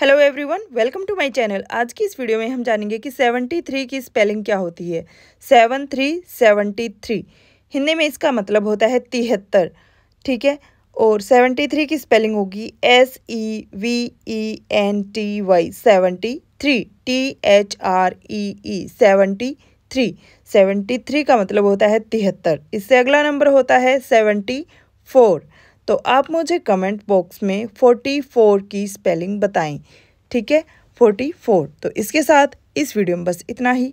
hello everyone welcome to my channel आज की इस वीडियो में हम जानेंगे कि थ्री की स्पेलिंग क्या होती है seven three seventy three Hindi में इसका मतलब होता है तिहत्तर ठीक है और थ्री की स्पेलिंग होगी S E V E N T Y seventy three T H R E E seventy three seventy three का मतलब होता है तिहत्तर इससे अगला नंबर होता है सेवेंटी फोर तो आप मुझे कमेंट बॉक्स में फोर्टी फोर की स्पेलिंग बताएं ठीक है फोर्टी फोर तो इसके साथ इस वीडियो में बस इतना ही